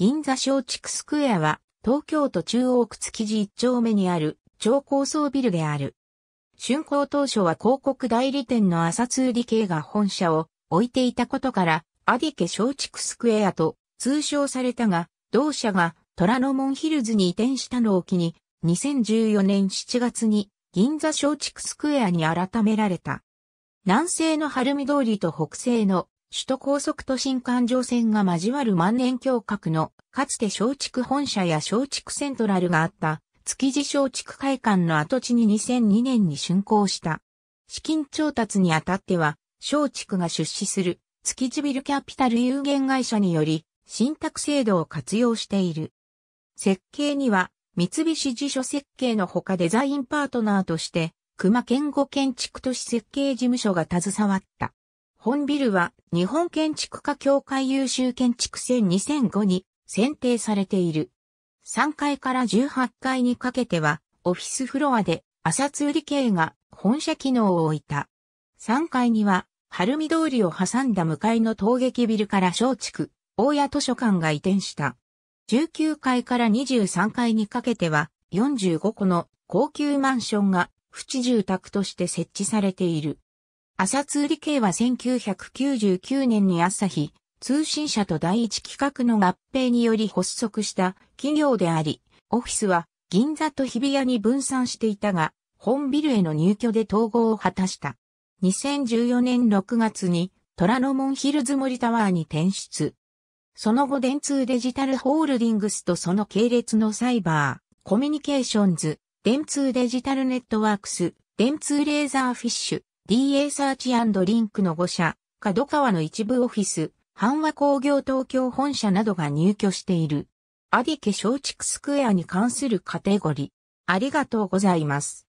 銀座松竹スクエアは、東京都中央区築地一丁目にある超高層ビルである。竣工当初は広告代理店の朝通理系が本社を置いていたことから、アディケ松竹スクエアと通称されたが、同社が虎ノ門ヒルズに移転したのを機に、2014年7月に銀座松竹スクエアに改められた。南西の晴海通りと北西の首都高速都心環状線が交わる万年橋角の、かつて松竹本社や松竹セントラルがあった、築地松竹会館の跡地に2002年に竣工した。資金調達にあたっては、松竹が出資する、築地ビルキャピタル有限会社により、信託制度を活用している。設計には、三菱辞所設計のほかデザインパートナーとして、熊健吾建築都市設計事務所が携わった。本ビルは日本建築家協会優秀建築選2005に選定されている。3階から18階にかけてはオフィスフロアで朝通り系が本社機能を置いた。3階には晴海通りを挟んだ向かいの陶劇ビルから松竹、大谷図書館が移転した。19階から23階にかけては45個の高級マンションが不地住宅として設置されている。朝通理系は1999年に朝日、通信社と第一企画の合併により発足した企業であり、オフィスは銀座と日比谷に分散していたが、本ビルへの入居で統合を果たした。2014年6月に虎ノ門ヒルズ森タワーに転出。その後電通デジタルホールディングスとその系列のサイバー、コミュニケーションズ、電通デジタルネットワークス、電通レーザーフィッシュ、DA サーチリンクの5社、角川の一部オフィス、阪和工業東京本社などが入居している。アディケ松竹スクエアに関するカテゴリー。ありがとうございます。